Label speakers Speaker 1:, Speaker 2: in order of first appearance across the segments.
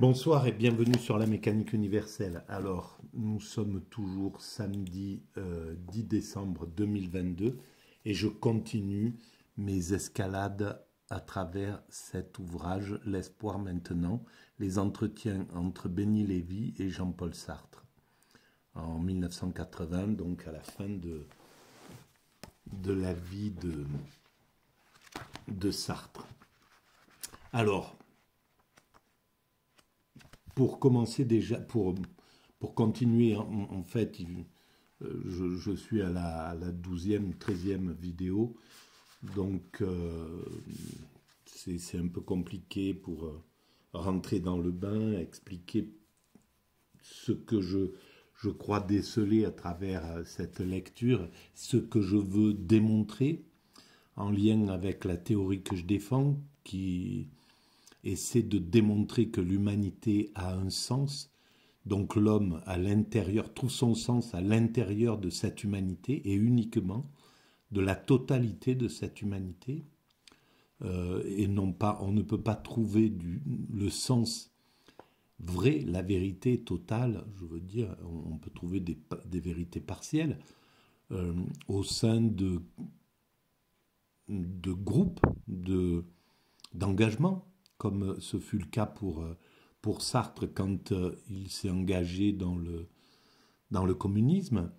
Speaker 1: Bonsoir et bienvenue sur la mécanique universelle. Alors, nous sommes toujours samedi 10 euh, décembre 2022 et je continue mes escalades à travers cet ouvrage L'espoir maintenant, les entretiens entre Béni Lévy et Jean-Paul Sartre en 1980, donc à la fin de, de la vie de, de Sartre. Alors, pour commencer déjà, pour, pour continuer, en, fait, euh, je, suis à la, la 12e, 13e vidéo, donc euh, c'est un peu compliqué pour euh, rentrer dans le bain, expliquer ce que je, je crois déceler à travers cette lecture, ce que je veux démontrer en lien avec la théorie que je défends, qui, et c'est de démontrer que l'humanité a un sens. Donc l'homme à l'intérieur trouve son sens à l'intérieur de cette humanité et uniquement de la totalité de cette humanité. Euh, et non pas, on ne peut pas trouver du, le sens vrai, la vérité totale. Je veux dire, on, peut trouver des, vérités partielles euh, au sein de, de groupes de, d'engagement comme euh, ce fut le cas pour, euh, pour Sartre quand euh, il s'est engagé dans le, dans le communisme.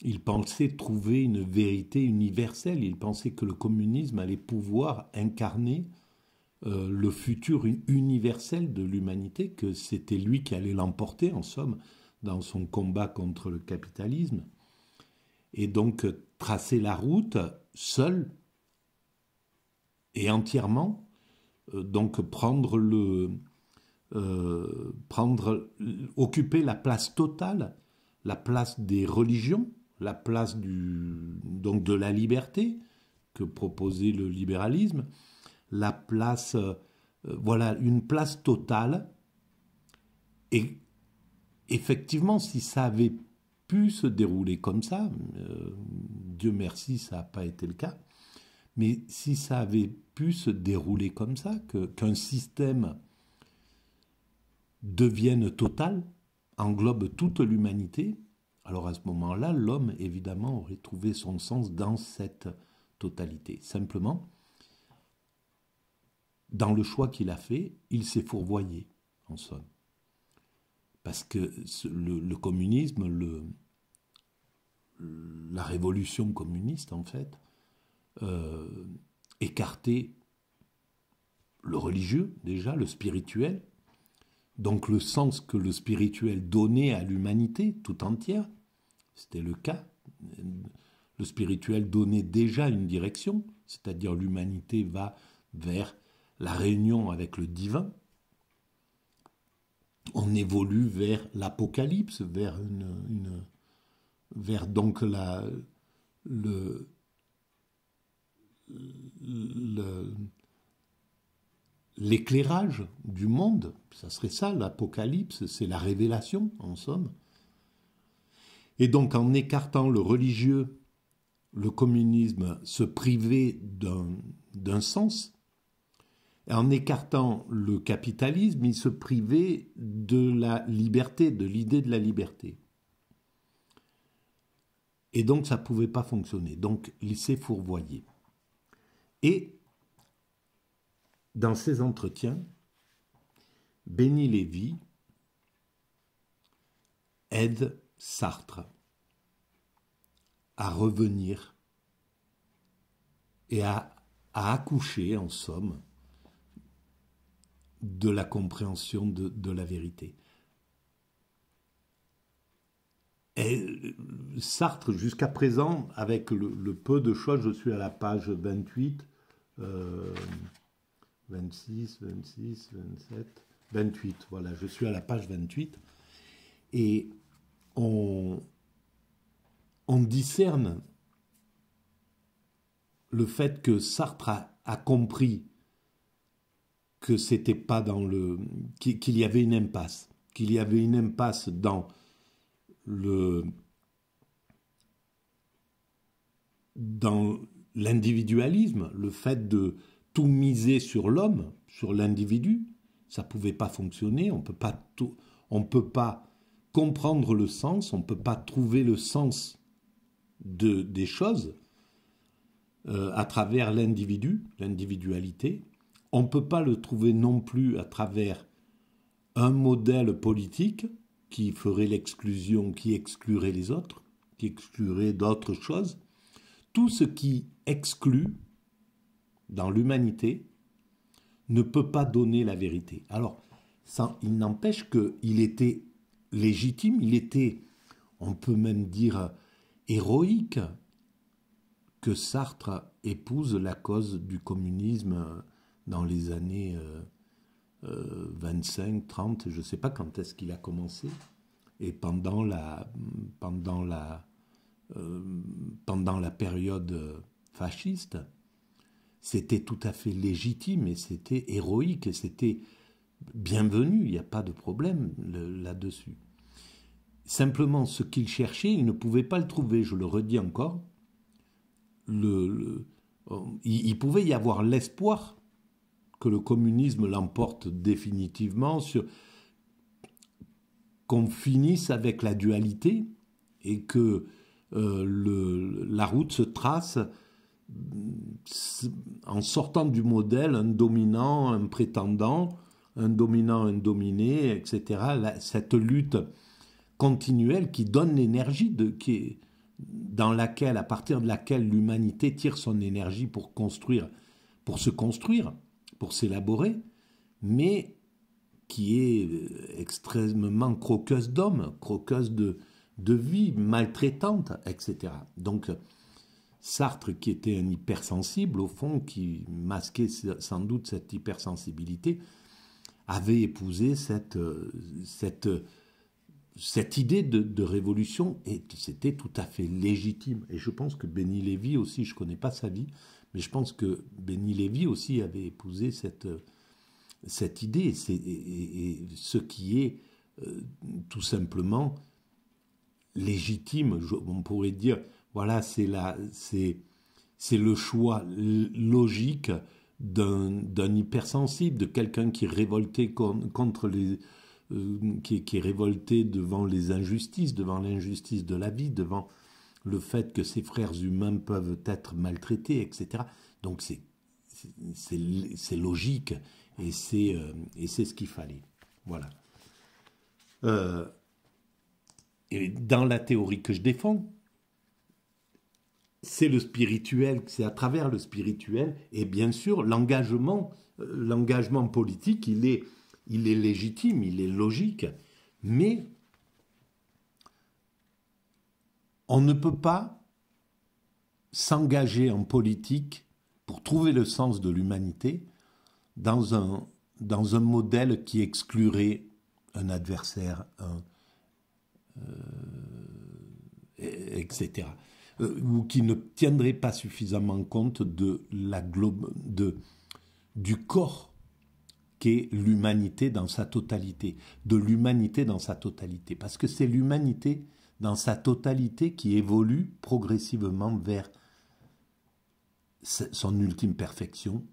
Speaker 1: Il pensait trouver une vérité universelle, il pensait que le communisme allait pouvoir incarner le futur universel de l'humanité, que c'était lui qui allait l'emporter en somme dans son combat contre le capitalisme, et donc tracer la route seul et entièrement euh, donc prendre le, euh, prendre, occuper la place totale, la place des religions, la place du, donc de la liberté que proposait le libéralisme, la place, euh, voilà, une place totale. Et effectivement, si ça avait pu se dérouler comme ça, Dieu merci, ça n'a pas été le cas, mais si ça avait pu se dérouler comme ça, qu'un système devienne total, englobe toute l'humanité, alors à ce moment-là, l'homme, évidemment, aurait trouvé son sens dans cette totalité. Simplement, dans le choix qu'il a fait, il s'est fourvoyé, en somme. Parce que le, communisme, la révolution communiste, en fait, euh, écarter le religieux déjà, le spirituel, donc le sens que le spirituel donnait à l'humanité tout entière, c'était le cas. Le spirituel donnait déjà une direction, c'est-à-dire l'humanité va vers la réunion avec le divin. On évolue vers l'apocalypse, vers une, vers donc la, le, l'éclairage du monde, ça serait ça l'Apocalypse, c'est la révélation en somme. Et donc en écartant le religieux, le communisme se privait d'un sens, en écartant le capitalisme, il se privait de la liberté, de l'idée de la liberté. Et donc ça ne pouvait pas fonctionner. Donc il s'est fourvoyé. Et dans ses entretiens, Béni Lévy aide Sartre à revenir et à, accoucher, en somme, de la compréhension de la vérité. Et euh, Sartre, jusqu'à présent, avec le, peu de choix, je suis à la page 28, 26, 26, 27, 28, voilà, je suis à la page 28, et on, discerne le fait que Sartre a, a compris que c'était pas dans le qu'il y avait une impasse, qu'il y avait une impasse dans dans l'individualisme, le fait de tout miser sur l'homme, sur l'individu, ça ne pouvait pas fonctionner, on ne peut pas comprendre le sens, on ne peut pas trouver le sens de, des choses euh, à travers l'individu, l'individualité. On ne peut pas le trouver non plus à travers un modèle politique, qui ferait l'exclusion, qui exclurait les autres, qui exclurait d'autres choses, tout ce qui exclut dans l'humanité ne peut pas donner la vérité. Alors, il n'empêche qu'il était légitime, il était, on peut même dire, héroïque que Sartre épouse la cause du communisme dans les années euh, 25, euh, 30, je ne sais pas quand est-ce qu'il a commencé. Et pendant la, pendant la, euh, pendant la période fasciste, c'était tout à fait légitime et c'était héroïque et c'était bienvenu, il n'y a pas de problème là-dessus. Simplement, ce qu'il cherchait, il ne pouvait pas le trouver, je le redis encore. Euh, il pouvait y avoir l'espoir que le communisme l'emporte définitivement, sur qu'on finisse avec la dualité et que euh, la route se trace mm, en sortant du modèle un dominant, un prétendant, un dominant, un dominé, etc. cette lutte continuelle qui donne l'énergie de qui dans laquelle, à partir de laquelle l'humanité tire son énergie pour construire, pour se construire pour s'élaborer, mais qui est euh, extrêmement croqueuse d'homme, croqueuse de, vie, maltraitante, etc. Donc, Sartre, qui était un hypersensible, au fond, qui masquait sans doute cette hypersensibilité, avait épousé cette, euh, cette, euh, cette idée de, révolution et c'était tout à fait légitime. Et je pense que Béni Lévy aussi, je ne connais pas sa vie, et je pense que Benny Lévy aussi avait épousé cette, euh, cette idée, et, ce qui est euh, tout simplement légitime, on pourrait dire, voilà, c'est c'est, le choix logique d'un, hypersensible, de quelqu'un qui est révolté contre les, euh, qui, qui, est révolté devant les injustices, devant l'injustice de la vie, devant le fait que ses frères humains peuvent être maltraités, etc. Donc c'est logique et c'est euh, c'est ce qu'il fallait. Voilà. Euh, et dans la théorie que je défends, c'est le spirituel, c'est à travers le spirituel, et bien sûr l'engagement, euh, l'engagement politique, il est, il est légitime, il est logique, mais On ne peut pas s'engager en politique pour trouver le sens de l'humanité dans un, dans un modèle qui exclurait un adversaire, euh, etc. Euh, ou qui ne tiendrait pas suffisamment compte de la globe, de, du corps qu'est l'humanité dans sa totalité, de l'humanité dans sa totalité. Parce que c'est l'humanité dans sa totalité qui évolue progressivement vers son ultime perfection,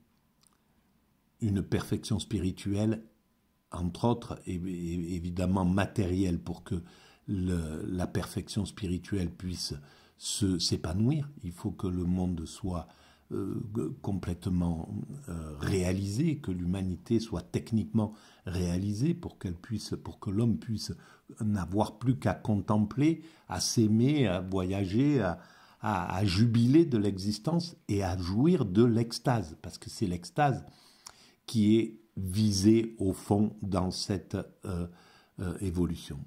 Speaker 1: une perfection spirituelle, entre autres, et évidemment matérielle pour que la perfection spirituelle puisse s'épanouir. Il faut que le monde soit euh, complètement euh, réalisé, que l'humanité soit techniquement réalisée pour qu'elle puisse, pour que l'homme puisse n'avoir plus qu'à contempler, à s'aimer, à voyager, à, jubiler de l'existence et à jouir de l'extase, parce que c'est l'extase qui est visée au fond dans cette euh, évolution.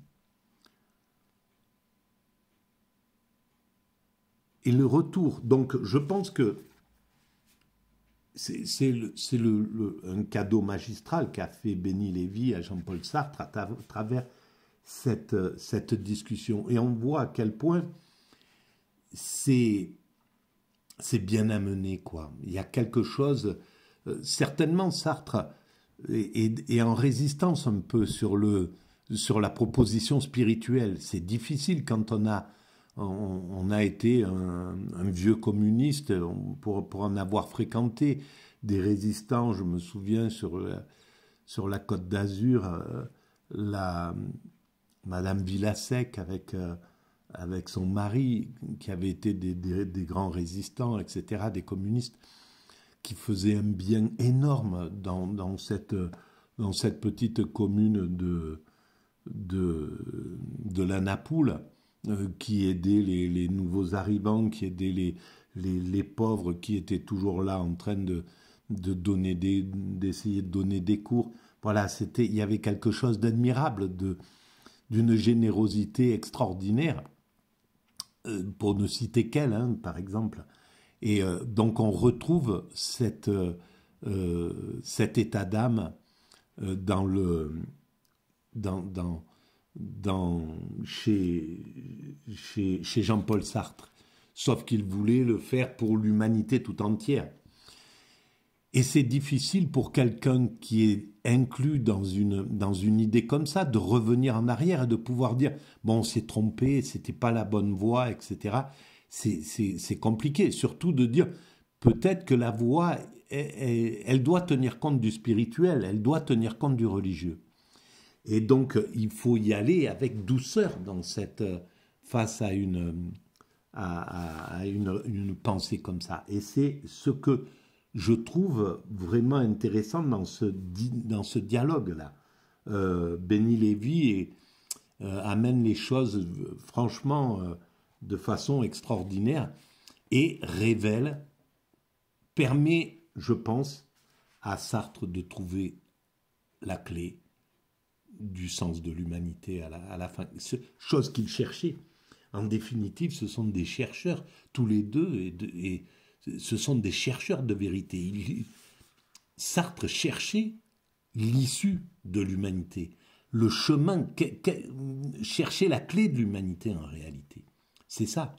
Speaker 1: Et le retour, donc je pense que c'est le, un cadeau magistral qu'a fait Béni Lévy à Jean-Paul Sartre à, travers cette, euh, cette, discussion. Et on voit à quel point c'est bien amené. quoi. Il y a quelque chose, euh, certainement Sartre est, en résistance un peu sur, le, sur la proposition spirituelle. C'est difficile quand on a on, a été un, vieux communiste pour, en avoir fréquenté des résistants. Je me souviens sur la, Côte d'Azur, euh, Madame Villasec euh, avec son mari qui avait été des, grands résistants, etc., des communistes, qui faisaient un bien énorme dans, cette petite commune de de de la Napoule. Euh, qui aidait les, les, nouveaux arrivants, qui aidait les, les, les, pauvres, qui étaient toujours là en train de, de donner des, d'essayer de donner des cours. Voilà, c'était, il y avait quelque chose d'admirable, de, d'une générosité extraordinaire, euh, pour ne citer qu'elle, hein, par exemple. Et euh, donc on retrouve cette, cet état d'âme dans le, dans, chez, Jean-Paul Sartre, sauf qu'il voulait le faire pour l'humanité tout entière. Et c'est difficile pour quelqu'un qui est inclus dans une, dans une idée comme ça de revenir en arrière et de pouvoir dire bon, on s'est trompé, c'était pas la bonne voie, etc. C'est compliqué, surtout de dire peut-être que la voie, elle doit tenir compte du spirituel, elle doit tenir compte du religieux. Et donc, il faut y aller avec douceur dans cette, euh, face à une, à, une, pensée comme ça. Et c'est ce que je trouve vraiment intéressant dans ce, dans ce dialogue-là. Euh, Benny Lévy euh, amène les choses franchement euh, de façon extraordinaire et révèle, permet, je pense, à Sartre de trouver la clé du sens de l'humanité à la, fin, chose qu'il cherchait. En définitive, ce sont des chercheurs, tous les deux, et, ce sont des chercheurs de vérité. Il, Sartre cherchait l'issue de l'humanité, le chemin, que, chercher la clé de l'humanité en réalité. C'est ça.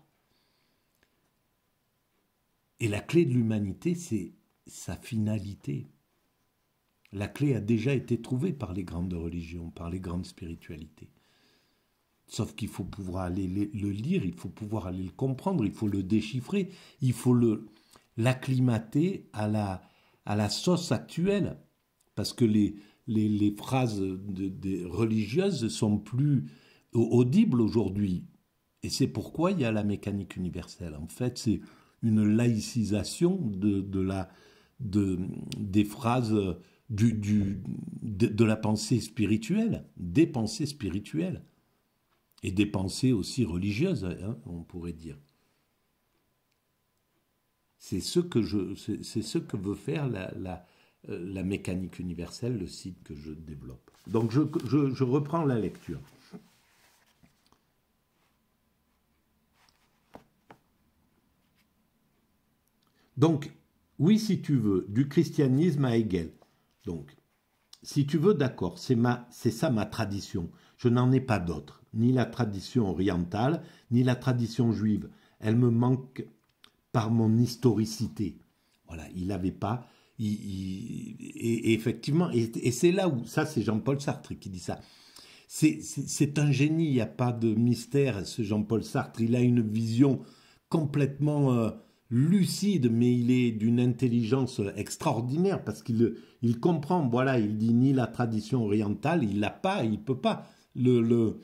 Speaker 1: Et la clé de l'humanité, c'est sa finalité. La clé a déjà été trouvée par les grandes religions, par les grandes spiritualités. Sauf qu'il faut pouvoir aller le lire, il faut pouvoir aller le comprendre, il faut le déchiffrer, il faut le l'acclimater à la, à la sauce actuelle. Parce que les, les, phrases de, religieuses sont plus audibles aujourd'hui. Et c'est pourquoi il y a la mécanique universelle. En fait, c'est une laïcisation de, de la, de, des phrases de, la pensée spirituelle, des pensées spirituelles, et des pensées aussi religieuses, hein, on pourrait dire. C'est ce que je, c'est ce que veut faire euh, la, mécanique universelle, le site que je développe. Donc je, je reprends la lecture. Donc, oui, si tu veux, du christianisme à Hegel. Donc, si tu veux, d'accord, c'est ma, c'est ça ma tradition. Je n'en ai pas d'autre, ni la tradition orientale, ni la tradition juive. Elle me manque par mon historicité. Voilà, il n'avait pas. et, effectivement, et, c'est là où ça, c'est Jean-Paul Sartre qui dit ça. C'est un génie, il n'y a pas de mystère. Ce Jean-Paul Sartre, il a une vision complètement euh, lucide, mais il est d'une intelligence extraordinaire parce qu'il comprend. Voilà, il dit ni la tradition orientale, il l'a pas, il peut pas le,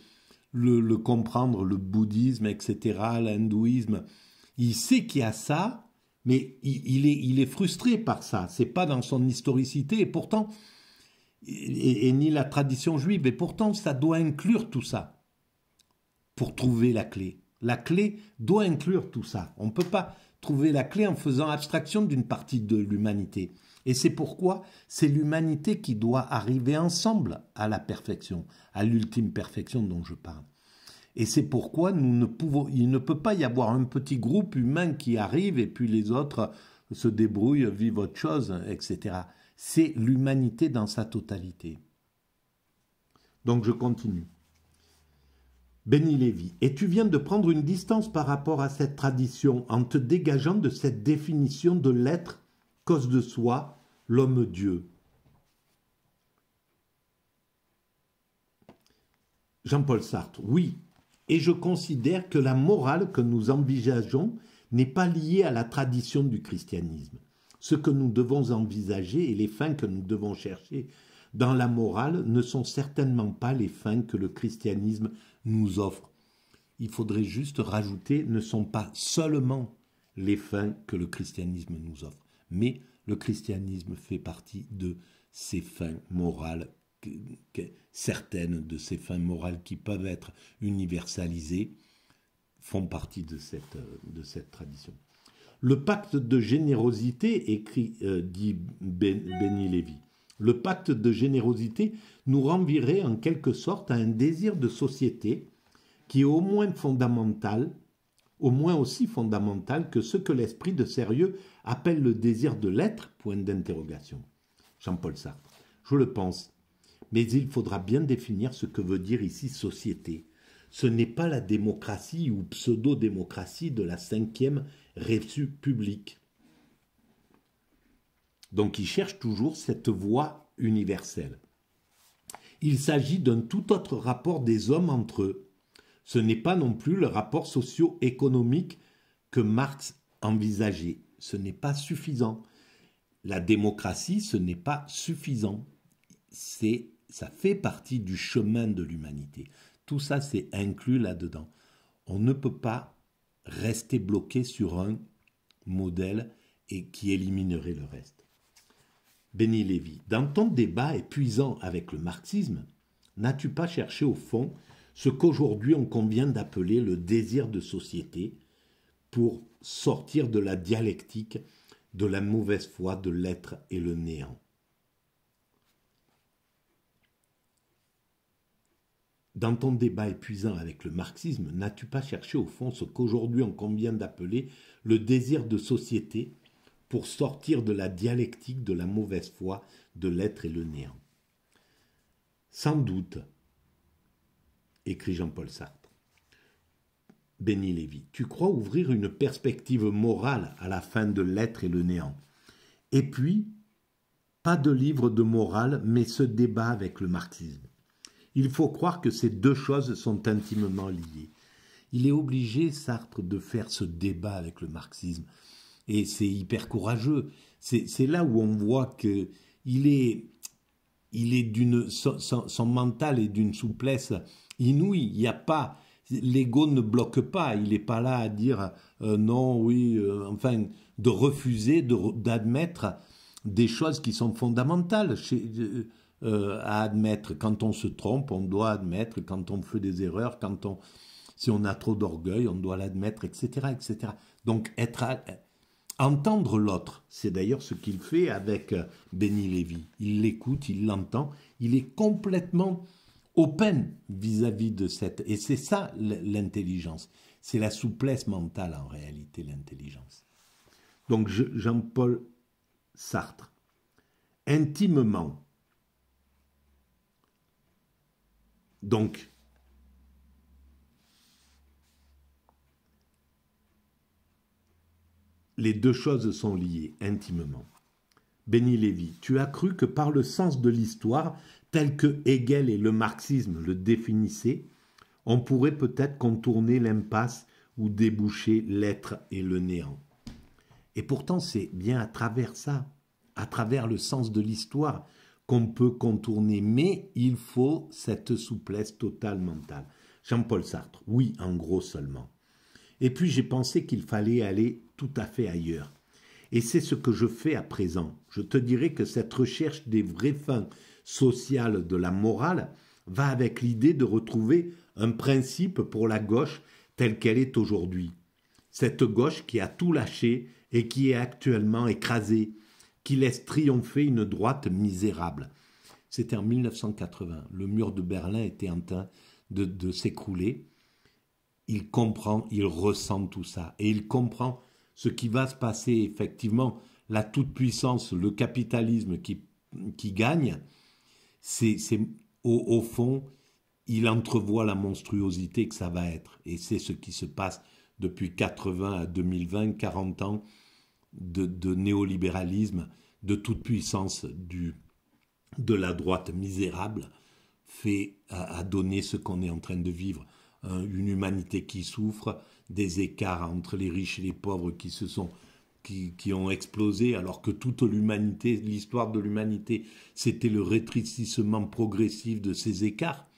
Speaker 1: comprendre, le bouddhisme, etc., l'hindouisme. Il sait qu'il y a ça, mais il, est, frustré par ça. C'est pas dans son historicité, et pourtant, et ni la tradition juive, et pourtant, ça doit inclure tout ça pour trouver la clé. La clé doit inclure tout ça. On ne peut pas trouver la clé en faisant abstraction d'une partie de l'humanité. Et c'est pourquoi c'est l'humanité qui doit arriver ensemble à la perfection, à l'ultime perfection dont je parle. Et c'est pourquoi nous ne pouvons, il ne peut pas y avoir un petit groupe humain qui arrive et puis les autres se débrouillent, vivent autre chose, etc. C'est l'humanité dans sa totalité. Donc je continue. Béni Lévi, et tu viens de prendre une distance par rapport à cette tradition en te dégageant de cette définition de l'être, cause de soi, l'homme-dieu. Jean-Paul Sartre, oui, et je considère que la morale que nous envisageons n'est pas liée à la tradition du christianisme. Ce que nous devons envisager et les fins que nous devons chercher dans la morale ne sont certainement pas les fins que le christianisme nous offre. Il faudrait juste rajouter, ne sont pas seulement les fins que le christianisme nous offre, mais le christianisme fait partie de ces fins morales, certaines de ces fins morales qui peuvent être universalisées, font partie de cette, de cette tradition. Le pacte de générosité, écrit, euh, dit ben, Benny Lévy, le pacte de générosité nous renvirait en quelque sorte à un désir de société qui est au moins fondamental, au moins aussi fondamental que ce que l'esprit de sérieux appelle le désir de l'être, point d'interrogation. Jean-Paul Sartre. Je le pense. Mais il faudra bien définir ce que veut dire ici société. Ce n'est pas la démocratie ou pseudo-démocratie de la cinquième république. Donc il cherche toujours cette voie universelle. Il s'agit d'un tout autre rapport des hommes entre eux. Ce n'est pas non plus le rapport socio-économique que Marx envisageait. Ce n'est pas suffisant. La démocratie, ce n'est pas suffisant. C'est, ça fait partie du chemin de l'humanité. Tout ça, c'est inclus là-dedans. On ne peut pas rester bloqué sur un modèle et qui éliminerait le reste. Béni Lévi, dans ton débat épuisant avec le marxisme, n'as-tu pas cherché au fond ce qu'aujourd'hui on convient d'appeler le désir de société pour sortir de la dialectique de la mauvaise foi de l'être et le néant Dans ton débat épuisant avec le marxisme, n'as-tu pas cherché au fond ce qu'aujourd'hui on convient d'appeler le désir de société pour sortir de la dialectique de la mauvaise foi, de l'être et le néant. Sans doute, écrit Jean-Paul Sartre, Béni Lévy, tu crois ouvrir une perspective morale à la fin de l'être et le néant. Et puis, pas de livre de morale, mais ce débat avec le marxisme. Il faut croire que ces deux choses sont intimement liées. Il est obligé, Sartre, de faire ce débat avec le marxisme. Et c'est hyper courageux. C'est là où on voit que il est, il est d'une, son, mental est d'une souplesse inouïe. Il n'y a pas, l'ego ne bloque pas. Il n'est pas là à dire euh, non, oui, euh, enfin, de refuser, d'admettre des choses qui sont fondamentales euh, à admettre. Quand on se trompe, on doit admettre. Quand on fait des erreurs, quand on, si on a trop d'orgueil, on doit l'admettre, etc., etc. Donc être entendre l'autre. C'est d'ailleurs ce qu'il fait avec euh, Benny Lévy. Il l'écoute, il l'entend, il est complètement open vis-à-vis de cette... Et c'est ça l'intelligence. C'est la souplesse mentale en réalité, l'intelligence. Donc Jean-Paul Sartre, intimement. Donc, les deux choses sont liées intimement. Béni Lévy, tu as cru que par le sens de l'histoire, tel que Hegel et le marxisme le définissaient, on pourrait peut-être contourner l'impasse ou déboucher l'être et le néant. Et pourtant, c'est bien à travers ça, à travers le sens de l'histoire, qu'on peut contourner, mais il faut cette souplesse totale mentale. Jean-Paul Sartre, oui, en gros seulement. Et puis j'ai pensé qu'il fallait aller tout à fait ailleurs. Et c'est ce que je fais à présent. Je te dirai que cette recherche des vraies fins sociales de la morale va avec l'idée de retrouver un principe pour la gauche telle qu'elle est aujourd'hui. Cette gauche qui a tout lâché et qui est actuellement écrasée, qui laisse triompher une droite misérable. C'était en 1980. Le mur de Berlin était en train de, de s'écrouler. Il comprend, il ressent tout ça et il comprend ce qui va se passer effectivement, la toute-puissance, le capitalisme qui, qui gagne, c'est au, fond, il entrevoit la monstruosité que ça va être. Et c'est ce qui se passe depuis 80 à 2020, 40 ans de, néolibéralisme, de toute-puissance de la droite misérable, fait à, donner ce qu'on est en train de vivre. une humanité qui souffre, des écarts entre les riches et les pauvres qui se sont qui, qui, ont explosé, alors que toute l'humanité, l'histoire de l'humanité, c'était le rétrécissement progressif de ces écarts.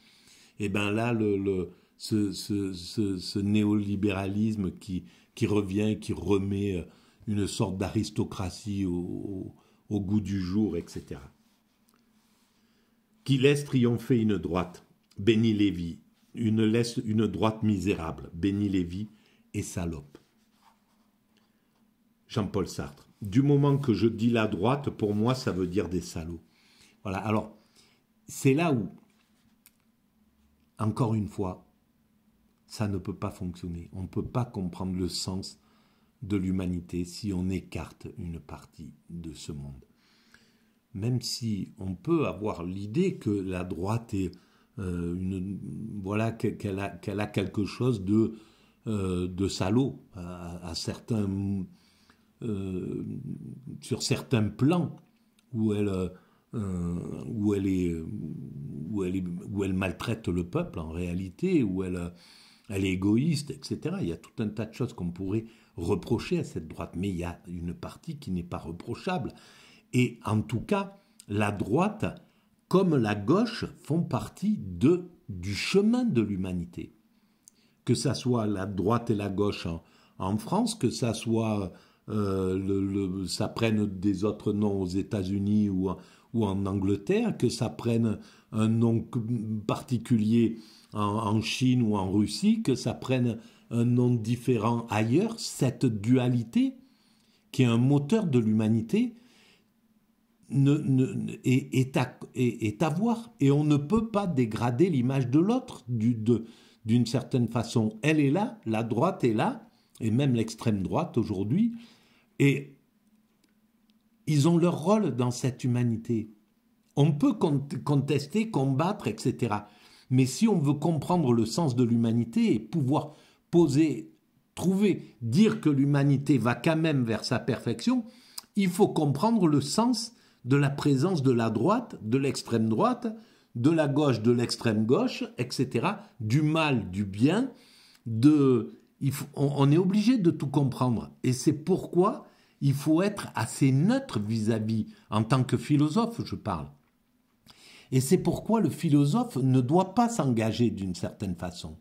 Speaker 1: Et eh bien là, le, le, ce, ce, ce, néolibéralisme qui, qui revient, qui remet euh, une sorte d'aristocratie au, au, goût du jour, etc. Qui laisse triompher une droite, Béni lévi une, laisse, une droite misérable, Béni vies et salope. Jean-Paul Sartre. Du moment que je dis la droite, pour moi, ça veut dire des salauds. Voilà, alors, c'est là où, encore une fois, ça ne peut pas fonctionner. On ne peut pas comprendre le sens de l'humanité si on écarte une partie de ce monde. Même si on peut avoir l'idée que la droite est euh, une, voilà qu'elle a, quelque chose de euh, de salaud à, certains, euh, sur certains plans où elle, euh, où elle, est, où où elle maltraite le peuple en réalité, où elle, elle est égoïste, etc. Il y a tout un tas de choses qu'on pourrait reprocher à cette droite, mais il y a une partie qui n'est pas reprochable. Et en tout cas, la droite, comme la gauche, font partie de, du chemin de l'humanité que ça soit la droite et la gauche en, France, que ça soit euh, ça prenne des autres noms aux États-Unis ou, en Angleterre, que ça prenne un nom particulier en, Chine ou en Russie, que ça prenne un nom différent ailleurs, cette dualité qui est un moteur de l'humanité est, à, voir. Et on ne peut pas dégrader l'image de l'autre, de, d'une certaine façon, elle est là, la droite est là, et même l'extrême droite aujourd'hui, et ils ont leur rôle dans cette humanité. On peut contester, combattre, etc. Mais si on veut comprendre le sens de l'humanité et pouvoir poser, trouver, dire que l'humanité va quand même vers sa perfection, il faut comprendre le sens de la présence de la droite, de l'extrême droite, de la gauche, de l'extrême gauche, etc., du mal, du bien, de, on, est obligé de tout comprendre. Et c'est pourquoi il faut être assez neutre vis-à-vis, en tant que philosophe, je parle. Et c'est pourquoi le philosophe ne doit pas s'engager d'une certaine façon.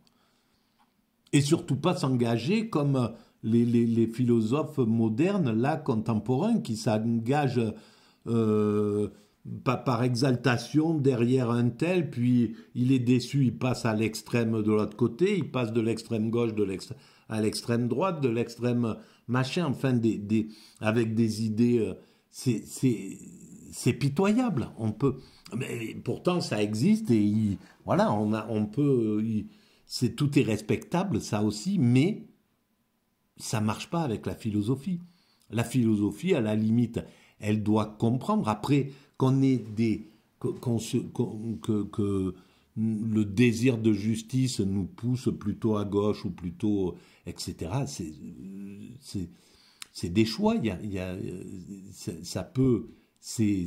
Speaker 1: Et surtout pas s'engager comme les, philosophes modernes, là, contemporains, qui s'engagent euh, pas par exaltation derrière un tel, puis il est déçu, il passe à l'extrême de l'autre côté, il passe de l'extrême gauche de à l'extrême droite, de l'extrême machin, enfin des, avec des idées, euh, c'est pitoyable. On peut, mais pourtant ça existe et voilà, on a, on peut, euh, c'est tout est respectable ça aussi, mais ça marche pas avec la philosophie. La philosophie à la limite, elle doit comprendre après qu'on est des que, le désir de justice nous pousse plutôt à gauche ou plutôt etc. C'est, des choix. ça peut c'est,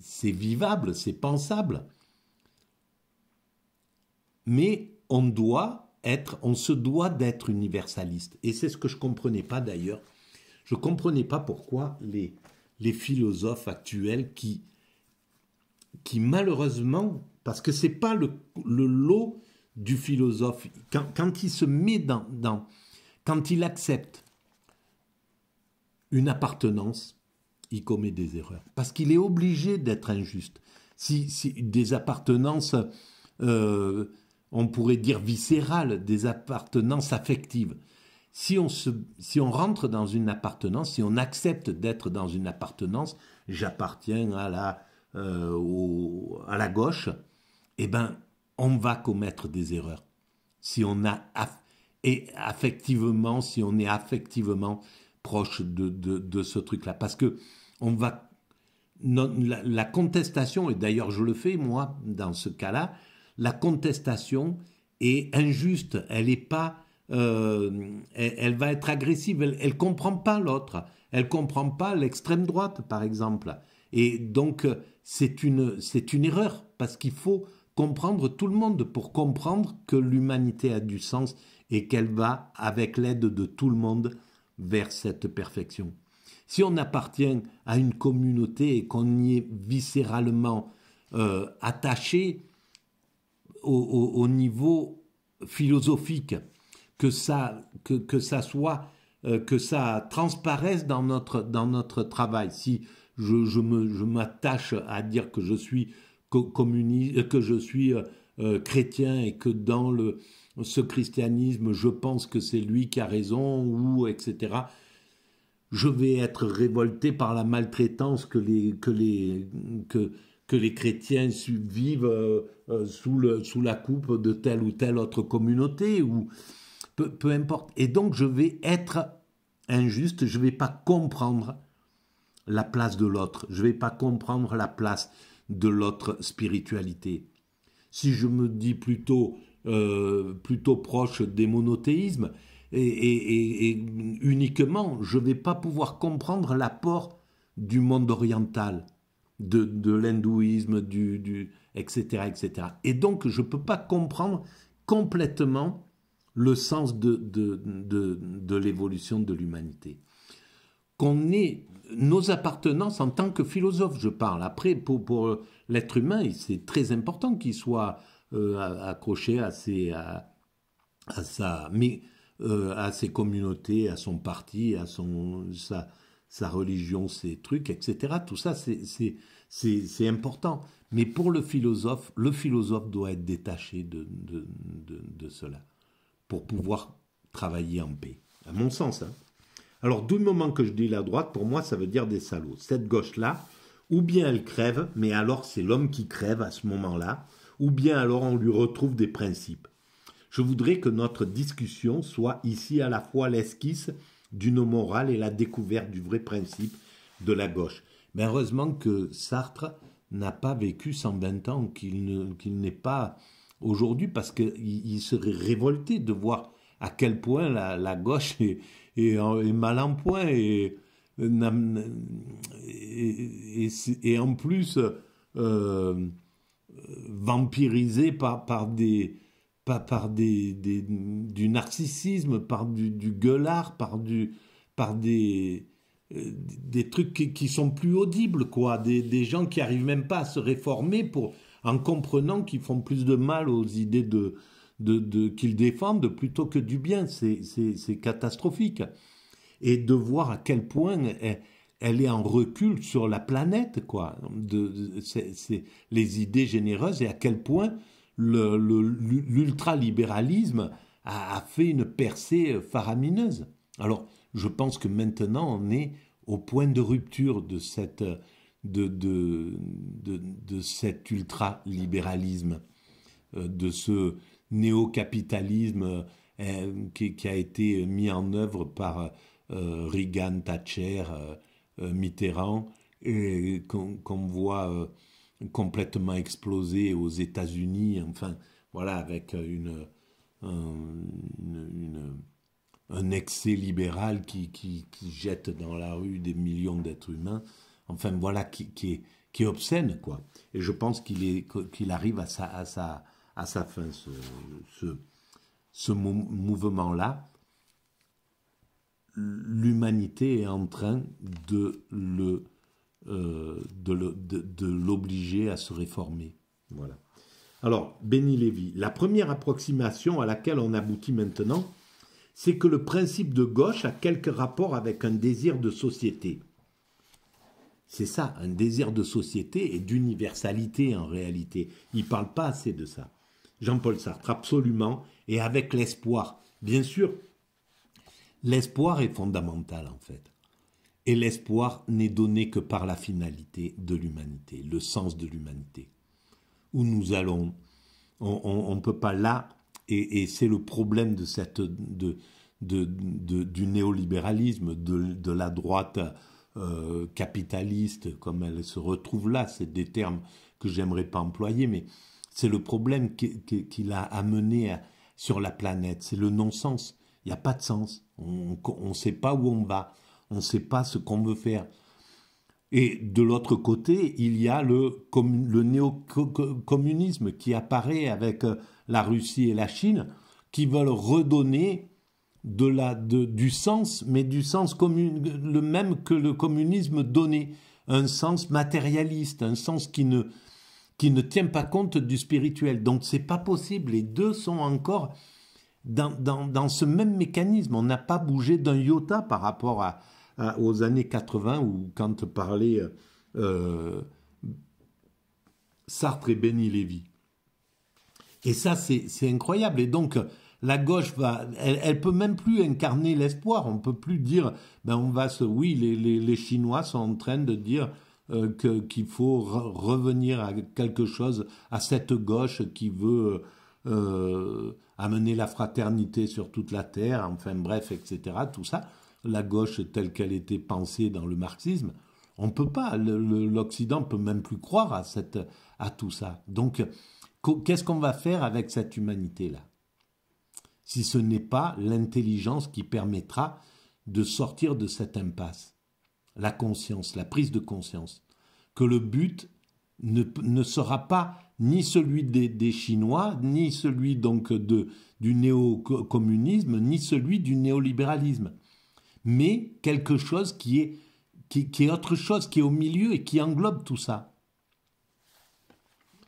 Speaker 1: c'est vivable, c'est pensable. Mais on doit être, on se doit d'être universaliste. Et c'est ce que je comprenais pas d'ailleurs. Je comprenais pas pourquoi les les philosophes actuels qui, qui malheureusement, parce que ce n'est pas le, lot du philosophe, quand, il se met dans, quand il accepte une appartenance, il commet des erreurs, parce qu'il est obligé d'être injuste. Si, des appartenances, euh, on pourrait dire viscérales, des appartenances affectives. Si on, se, si on rentre dans une appartenance, si on accepte d'être dans une appartenance, j'appartiens à la, euh, à la gauche, eh ben, on va commettre des erreurs. Si on a et affectivement, si on est affectivement proche de, de, de ce truc-là, parce que on va la, la, contestation, et d'ailleurs je le fais moi dans ce cas-là, la contestation est injuste, elle n'est pas euh, elle, va être agressive, elle ne comprend pas l'autre, elle comprend pas l'extrême droite, par exemple. Et donc, c'est une, c'est une erreur, parce qu'il faut comprendre tout le monde pour comprendre que l'humanité a du sens et qu'elle va, avec l'aide de tout le monde, vers cette perfection. Si on appartient à une communauté et qu'on y est viscéralement euh, attaché au niveau philosophique, que ça, que, que ça soit, euh, que ça transparaisse dans notre, dans notre travail. Si je, je m'attache je à dire que je suis communiste, euh, que je suis euh, chrétien et que dans le, ce christianisme, je pense que c'est lui qui a raison ou etc. Je vais être révolté par la maltraitance que les, que les, que, que les chrétiens vivent sous, le, sous la coupe de telle ou telle autre communauté ou peu, importe. Et donc je vais être injuste, je ne vais pas comprendre la place de l'autre, je ne vais pas comprendre la place de l'autre spiritualité. Si je me dis plutôt, euh, plutôt proche des monothéismes, et, uniquement, je ne vais pas pouvoir comprendre l'apport du monde oriental, de, l'hindouisme, du, du, etc., etc. Et donc, je ne peux pas comprendre complètement le sens de, de, de, l'évolution de l'humanité. Qu'on ait nos appartenances en tant que philosophe, je parle. Après, pour, l'être humain, c'est très important qu'il soit euh, accroché à ses, à, sa, mais, euh, à ses communautés, à son parti, à son, sa, sa religion, ses trucs, etc. Tout ça, c'est important. Mais pour le philosophe, le philosophe doit être détaché de, de, de cela pour pouvoir travailler en paix. À mon sens. Hein. Alors, le moment que je dis la droite, pour moi, ça veut dire des salauds. Cette gauche-là, ou bien elle crève, mais alors c'est l'homme qui crève à ce moment-là, ou bien alors on lui retrouve des principes. Je voudrais que notre discussion soit ici à la fois l'esquisse d'une morale et la découverte du vrai principe de la gauche. Mais heureusement que Sartre n'a pas vécu 120 ans, qu'il n'est pas aujourd'hui parce qu'ils seraient révoltés de voir à quel point la, gauche est, mal en point et, euh, en plus euh, euh, vampirisée par, des par du narcissisme, par du, gueulard, par du par des des trucs qui, sont plus audibles quoi, des, des gens qui arrivent même pas à se réformer pour en comprenant qu'ils font plus de mal aux idées qu'ils défendent plutôt que du bien. C'est catastrophique. Et de voir à quel point elle, est en recul sur la planète, quoi, les idées généreuses et à quel point l'ultralibéralisme le, a fait une percée faramineuse. Alors, je pense que maintenant, on est au point de rupture de cette de, de, de, de cet ultralibéralisme, euh, de ce néo-capitalisme euh, qui, a été mis en œuvre par euh, Reagan, Thatcher, Mitterrand, et qu'on voit complètement exploser aux États-Unis, enfin, voilà, avec un excès libéral qui jette dans la rue des millions d'êtres humains enfin voilà, qui, est, obscène, quoi. Et je pense qu'il arrive à sa, fin, ce, mouvement-là. L'humanité est en train de le, euh, de l'obliger à se réformer. Voilà. Alors, Béni Lévy, la première approximation à laquelle on aboutit maintenant, c'est que le principe de gauche a quelque rapport avec un désir de société. C'est ça, un désir de société et d'universalité en réalité. Il ne parle pas assez de ça. Jean-Paul Sartre, absolument, et avec l'espoir. Bien sûr, l'espoir est fondamental en fait. Et l'espoir n'est donné que par la finalité de l'humanité, le sens de l'humanité. Où nous allons, on ne peut pas là, et, c'est le problème de cette, de, du néolibéralisme, de, la droite euh, capitaliste comme elle se retrouve là. C'est des termes que j'aimerais pas employer, mais c'est le problème qu'il a amené sur la planète. C'est le non-sens. Il n'y a pas de sens. On ne sait pas où on va. On ne sait pas ce qu'on veut faire. Et de l'autre côté, il y a le, le néo-communisme qui apparaît avec euh, la Russie et la Chine, qui veulent redonner de de, du sens, mais du sens commun, le même que le communisme donnait, un sens matérialiste, un sens qui ne, qui ne tient pas compte du spirituel. Donc c'est pas possible. Les deux sont encore dans, dans, dans ce même mécanisme. On n'a pas bougé d'un iota par rapport aux années 80 ou quand parlait euh, Sartre et Benny Lévy. Et ça, c'est incroyable. Et donc, la gauche va, elle, peut même plus incarner l'espoir. On ne peut plus dire, ben on va se, oui, les, Chinois sont en train de dire euh, qu'il faut revenir à quelque chose, à cette gauche qui veut euh, amener la fraternité sur toute la terre, enfin bref, etc. Tout ça, la gauche telle qu'elle était pensée dans le marxisme. On peut pas, l'Occident peut même plus croire à, cette, à tout ça. Donc, qu'est-ce qu'on va faire avec cette humanité-là si ce n'est pas l'intelligence qui permettra de sortir de cette impasse. La conscience, la prise de conscience. Que le but ne, ne sera pas ni celui des, Chinois, ni celui donc de, du néo-communisme, ni celui du néolibéralisme, mais quelque chose qui est, qui, qui est autre chose, qui est au milieu et qui englobe tout ça.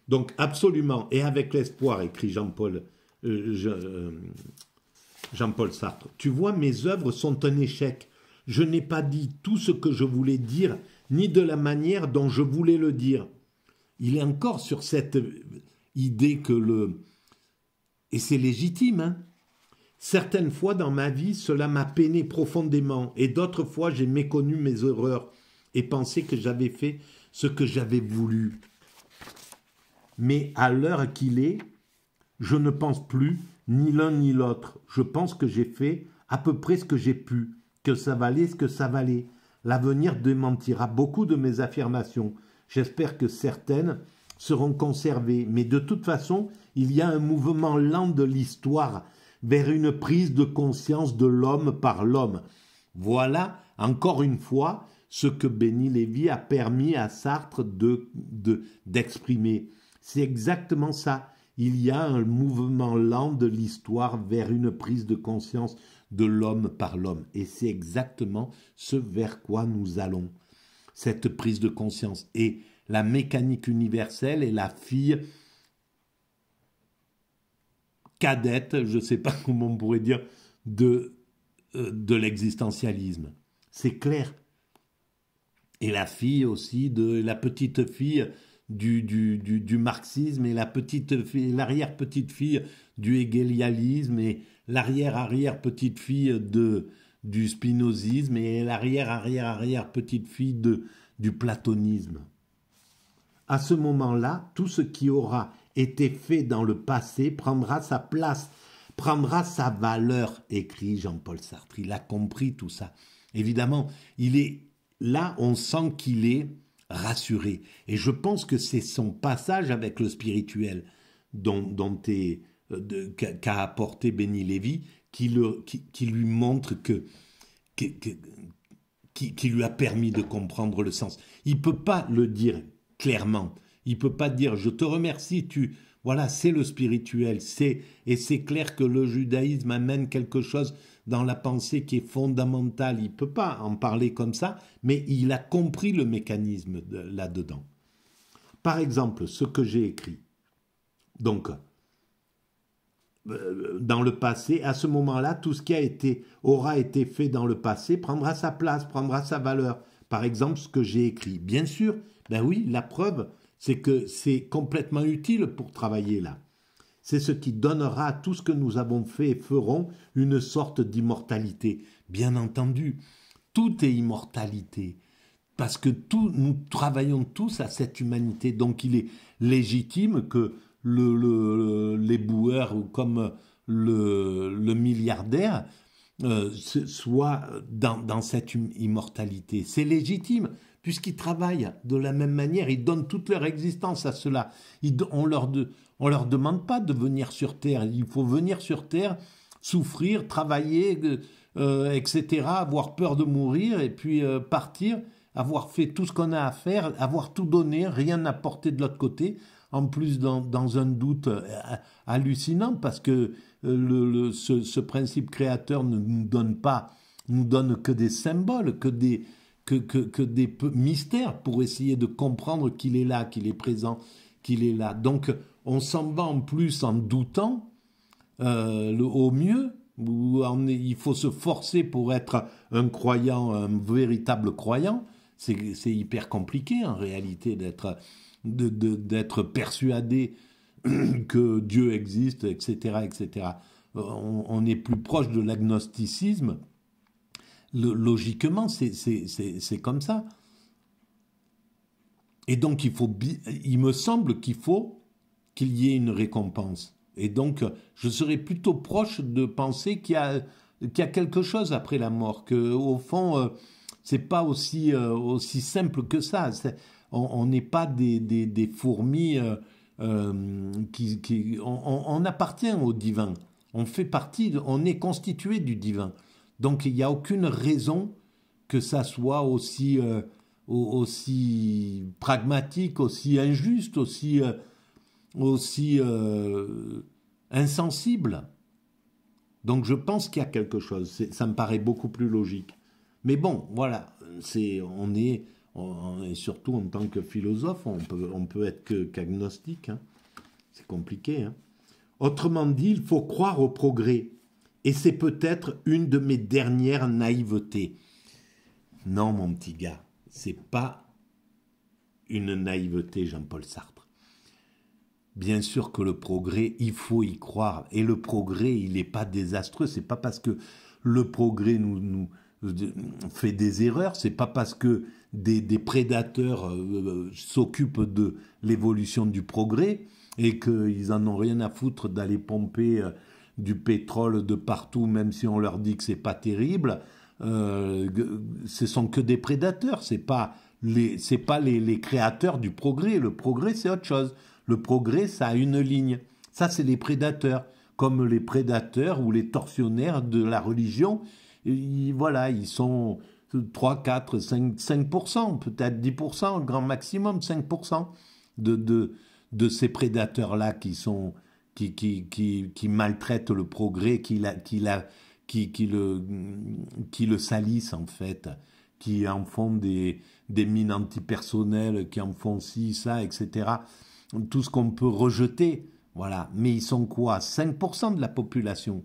Speaker 1: Donc absolument, et avec l'espoir, écrit Jean-Paul euh, euh, Jean-Paul Sartre. Tu vois, mes œuvres sont un échec. Je n'ai pas dit tout ce que je voulais dire, ni de la manière dont je voulais le dire. Il est encore sur cette idée que le... Et c'est légitime, hein. Certaines fois dans ma vie, cela m'a peiné profondément, et d'autres fois j'ai méconnu mes erreurs et pensé que j'avais fait ce que j'avais voulu. Mais à l'heure qu'il est, je ne pense plus ni l'un ni l'autre. Je pense que j'ai fait à peu près ce que j'ai pu, que ça valait ce que ça valait. L'avenir démentira beaucoup de mes affirmations. J'espère que certaines seront conservées, mais de toute façon, il y a un mouvement lent de l'histoire vers une prise de conscience de l'homme par l'homme. Voilà, encore une fois, ce que Béni Lévy a permis à Sartre De, d'exprimer. C'est exactement ça il y a un mouvement lent de l'histoire vers une prise de conscience de l'homme par l'homme. Et c'est exactement ce vers quoi nous allons. Cette prise de conscience. Et la mécanique universelle est la fille cadette, je ne sais pas comment on pourrait dire, de, euh, de l'existentialisme. C'est clair. Et la fille aussi, de la petite fille du, marxisme et la petite l'arrière petite fille du hegelialisme et l'arrière arrière petite fille de du spinozisme et l'arrière arrière arrière petite fille de du platonisme. À ce moment-là, tout ce qui aura été fait dans le passé prendra sa place, prendra sa valeur, écrit Jean-Paul Sartre. Il a compris tout ça. Évidemment, il est là, on sent qu'il est rassuré. Et je pense que c'est son passage avec le spirituel dont, dont euh, qu'a apporté Benny Lévy qui, lui montre que, qui, lui a permis de comprendre le sens. Il ne peut pas le dire clairement. Il ne peut pas dire je te remercie, tu voilà, c'est le spirituel, c'est et c'est clair que le judaïsme amène quelque chose dans la pensée qui est fondamentale, il peut pas en parler comme ça, mais il a compris le mécanisme là-dedans. Par exemple, ce que j'ai écrit. Donc, euh, dans le passé, à ce moment-là, tout ce qui a été, aura été fait dans le passé prendra sa place, prendra sa valeur. Par exemple, ce que j'ai écrit. Bien sûr, ben oui, la preuve, c'est que c'est complètement utile pour travailler là. C'est ce qui donnera à tout ce que nous avons fait et ferons une sorte d'immortalité. Bien entendu, tout est immortalité parce que nous travaillons tous à cette humanité. Donc il est légitime que les boueurs ou comme le, milliardaire euh, soit dans cette immortalité. C'est légitime puisqu'ils travaillent de la même manière, ils donnent toute leur existence à cela. on leur on leur demande pas de venir sur Terre, il faut venir sur Terre, souffrir, travailler, euh, etc., avoir peur de mourir et puis euh, partir, avoir fait tout ce qu'on a à faire, avoir tout donné, rien apporté de l'autre côté, en plus dans, un doute euh, hallucinant parce que ce, ce, principe créateur ne nous donne pas, nous donne que des symboles, que des, que, des mystères pour essayer de comprendre qu'il est là, qu'il est présent, qu'il est là. Donc on s'en va en plus en doutant euh, le, au mieux, il faut se forcer pour être un croyant, un véritable croyant. C'est hyper compliqué en réalité d'être persuadé que Dieu existe, etc. etc. Euh, on est plus proche de l'agnosticisme Logiquement, c'est comme ça. Et donc, il, faut, il me semble qu'il faut qu'il y ait une récompense. Et donc, je serais plutôt proche de penser qu'il y a, quelque chose après la mort, qu'au fond, euh, ce n'est pas aussi, euh, aussi simple que ça. On n'est pas des, fourmis euh, qui, qui on appartient au divin. On fait partie, on est constitué du divin. Donc il n'y a aucune raison que ça soit aussi, euh, aussi pragmatique, aussi injuste, aussi, euh, aussi euh, insensible. Donc je pense qu'il y a quelque chose. Ça me paraît beaucoup plus logique. Mais bon, voilà, c'est on est et surtout en tant que philosophe, on peut on peut être que qu'agnostique. Hein. C'est compliqué. Hein. Autrement dit, il faut croire au progrès. Et c'est peut-être une de mes dernières naïvetés. Non, mon petit gars, c'est pas une naïveté, Jean-Paul Sartre. Bien sûr que le progrès, il faut y croire. Et le progrès, il n'est pas désastreux. C'est pas parce que le progrès nous, euh, fait des erreurs. C'est pas parce que des, prédateurs euh, euh, s'occupent de l'évolution du progrès et qu'ils en ont rien à foutre d'aller pomper du pétrole de partout, même si on leur dit que c'est pas terrible. Euh, ce sont que des prédateurs, c'est pas les, c'est pas les, les, créateurs du progrès. Le progrès, c'est autre chose. Le progrès, ça a une ligne. Ça, c'est les prédateurs, comme les prédateurs ou les tortionnaires de la religion. voilà, ils sont 3, 4, 5, 5%, peut-être 10%, grand maximum 5% de, de, de ces prédateurs-là qui sont qui, qui, maltraite le progrès, qui, qui, le, qui le salissent en fait, qui en font des, des mines antipersonnelles, qui en font ci, ça, etc. Tout ce qu'on peut rejeter. Voilà. Mais ils sont quoi 5% de la population.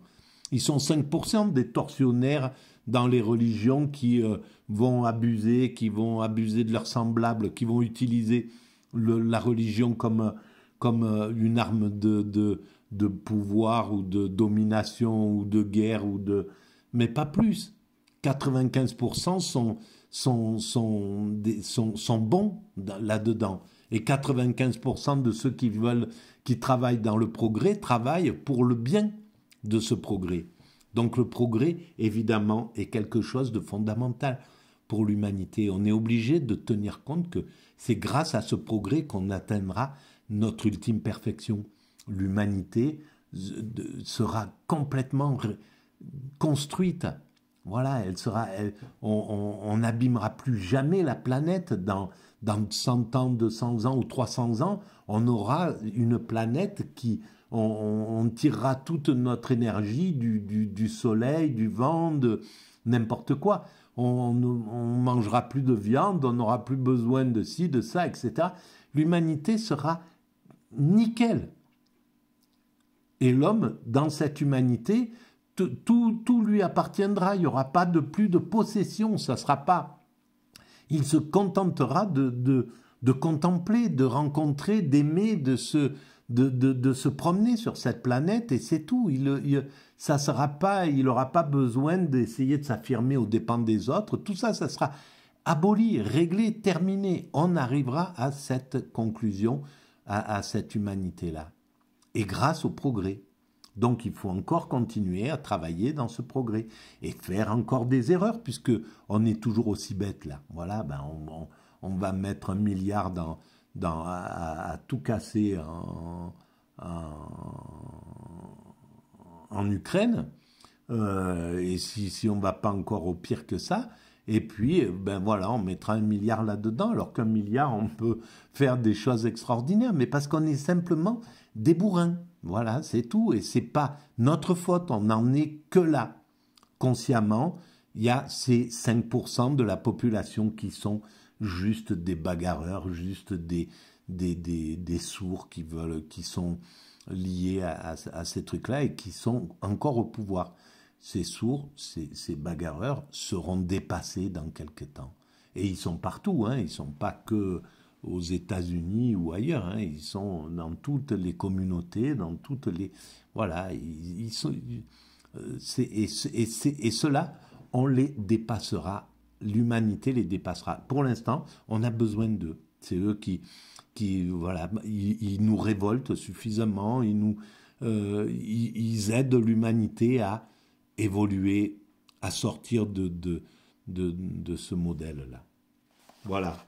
Speaker 1: Ils sont 5% des tortionnaires dans les religions qui euh, vont abuser, qui vont abuser de leurs semblables, qui vont utiliser la religion comme comme euh, une arme de, pouvoir ou de domination ou de guerre ou de mais pas plus. 95% sont, sont, sont, bons là-dedans. Et 95% de ceux qui veulent, qui travaillent dans le progrès, travaillent pour le bien de ce progrès. Donc le progrès, évidemment, est quelque chose de fondamental pour l'humanité. On est obligé de tenir compte que c'est grâce à ce progrès qu'on atteindra notre ultime perfection. L'humanité sera complètement construite. Voilà, elle sera, on n'abîmera plus jamais la planète dans, dans 100 ans, 200 ans ou 300 ans. On aura une planète qui, on, tirera toute notre énergie du, du, soleil, du vent, de n'importe quoi. On, on, mangera plus de viande, on n'aura plus besoin de ci, de ça, etc. L'humanité sera nickel. Et l'homme, dans cette humanité, tout, lui appartiendra, il n'y aura pas de plus de possession, ça sera pas. Il se contentera de, de, contempler, de rencontrer, d'aimer, de se, de, se promener sur cette planète et c'est tout. Il, ça sera pas, il n'aura pas besoin d'essayer de s'affirmer aux dépens des autres. Tout ça, ça sera aboli, réglé, terminé. On arrivera à cette conclusion à, cette humanité-là. Et grâce au progrès. Donc il faut encore continuer à travailler dans ce progrès et faire encore des erreurs puisque on est toujours aussi bête là. Voilà, ben on, va mettre un milliard dans, dans, à, tout casser en, en, Ukraine. Euh, et si, si on ne va pas encore au pire que ça, et puis, euh, ben voilà, on mettra un milliard là-dedans, alors qu'un milliard, on peut faire des choses extraordinaires, mais parce qu'on est simplement des bourrins. Voilà, c'est tout. Et c'est pas notre faute, on n'en est que là. Consciemment, il y a ces 5% de la population qui sont juste des bagarreurs, juste des, sourds qui sont liés à ces trucs-là et qui sont encore au pouvoir ces sourds, ces, bagarreurs seront dépassés dans quelque temps. Et ils sont partout, hein, ils ne sont pas que aux États-Unis ou ailleurs, hein. ils sont dans toutes les communautés, dans toutes les... Voilà, ils, sont... Euh, et, et, et cela, on les dépassera, l'humanité les dépassera. Pour l'instant, on a besoin d'eux. C'est eux qui, qui voilà, ils, nous révoltent suffisamment, ils, nous, euh, ils aident l'humanité à évoluer, à sortir de, de, de, ce modèle-là. Voilà.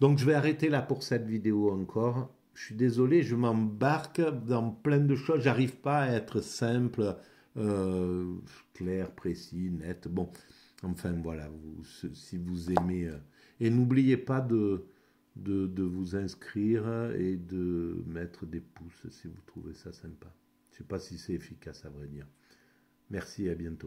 Speaker 1: Donc je vais arrêter là pour cette vidéo encore. Je suis désolé, je m'embarque dans plein de choses. J'arrive pas à être simple, euh, clair, précis, net. Bon, enfin voilà, vous, si vous aimez. Euh, et n'oubliez pas de, de, de, vous inscrire et de mettre des pouces si vous trouvez ça sympa. Je sais pas si c'est efficace à vrai dire. Merci et à bientôt.